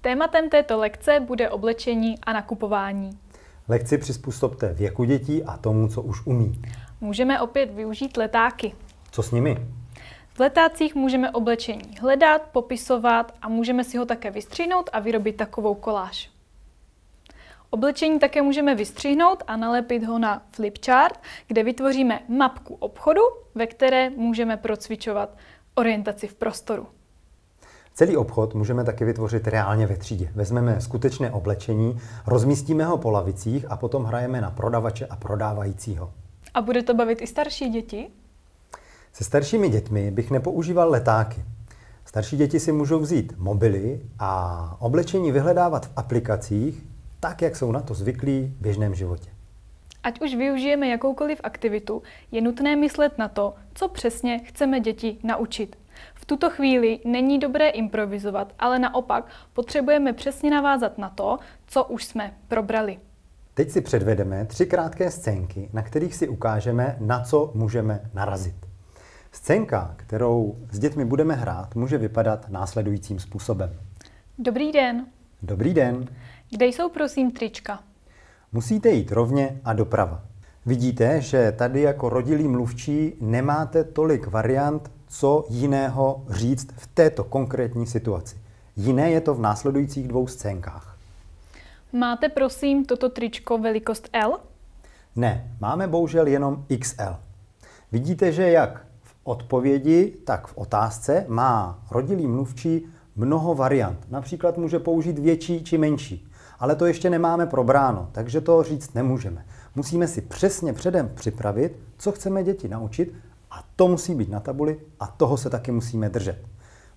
Tématem této lekce bude oblečení a nakupování. Lekci přizpůsobte věku dětí a tomu, co už umí. Můžeme opět využít letáky. Co s nimi? V letácích můžeme oblečení hledat, popisovat a můžeme si ho také vystřihnout a vyrobit takovou koláž. Oblečení také můžeme vystřihnout a nalepit ho na flipchart, kde vytvoříme mapku obchodu, ve které můžeme procvičovat orientaci v prostoru. Celý obchod můžeme taky vytvořit reálně ve třídě. Vezmeme skutečné oblečení, rozmístíme ho po lavicích a potom hrajeme na prodavače a prodávajícího. A bude to bavit i starší děti? Se staršími dětmi bych nepoužíval letáky. Starší děti si můžou vzít mobily a oblečení vyhledávat v aplikacích, tak jak jsou na to zvyklí v běžném životě. Ať už využijeme jakoukoliv aktivitu, je nutné myslet na to, co přesně chceme děti naučit. V tuto chvíli není dobré improvizovat, ale naopak potřebujeme přesně navázat na to, co už jsme probrali. Teď si předvedeme tři krátké scénky, na kterých si ukážeme, na co můžeme narazit. Scénka, kterou s dětmi budeme hrát, může vypadat následujícím způsobem. Dobrý den. Dobrý den. Kde jsou prosím trička? Musíte jít rovně a doprava. Vidíte, že tady jako rodilý mluvčí nemáte tolik variant, co jiného říct v této konkrétní situaci. Jiné je to v následujících dvou scénkách. Máte prosím toto tričko velikost L? Ne, máme bohužel jenom XL. Vidíte, že jak v odpovědi, tak v otázce má rodilý mluvčí mnoho variant. Například může použít větší či menší ale to ještě nemáme probráno, takže to říct nemůžeme. Musíme si přesně předem připravit, co chceme děti naučit a to musí být na tabuli a toho se taky musíme držet.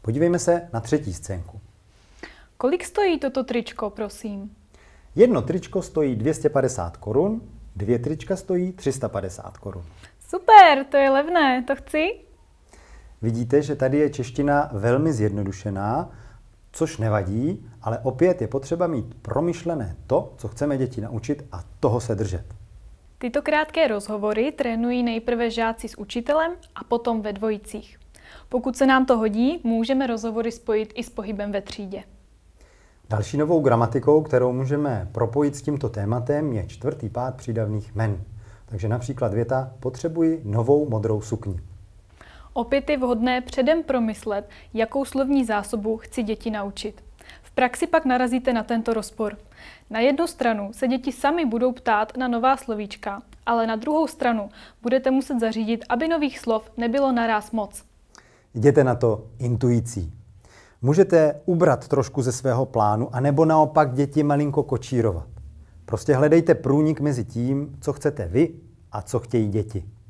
Podívejme se na třetí scénku. Kolik stojí toto tričko, prosím? Jedno tričko stojí 250 korun, dvě trička stojí 350 korun. Super, to je levné, to chci. Vidíte, že tady je čeština velmi zjednodušená což nevadí, ale opět je potřeba mít promyšlené to, co chceme děti naučit a toho se držet. Tyto krátké rozhovory trénují nejprve žáci s učitelem a potom ve dvojicích. Pokud se nám to hodí, můžeme rozhovory spojit i s pohybem ve třídě. Další novou gramatikou, kterou můžeme propojit s tímto tématem, je čtvrtý pád přídavných men. Takže například věta potřebuji novou modrou sukni. Opět je vhodné předem promyslet, jakou slovní zásobu chci děti naučit. V praxi pak narazíte na tento rozpor. Na jednu stranu se děti sami budou ptát na nová slovíčka, ale na druhou stranu budete muset zařídit, aby nových slov nebylo naraz moc. Jděte na to intuicí. Můžete ubrat trošku ze svého plánu, anebo naopak děti malinko kočírovat. Prostě hledejte průnik mezi tím, co chcete vy a co chtějí děti.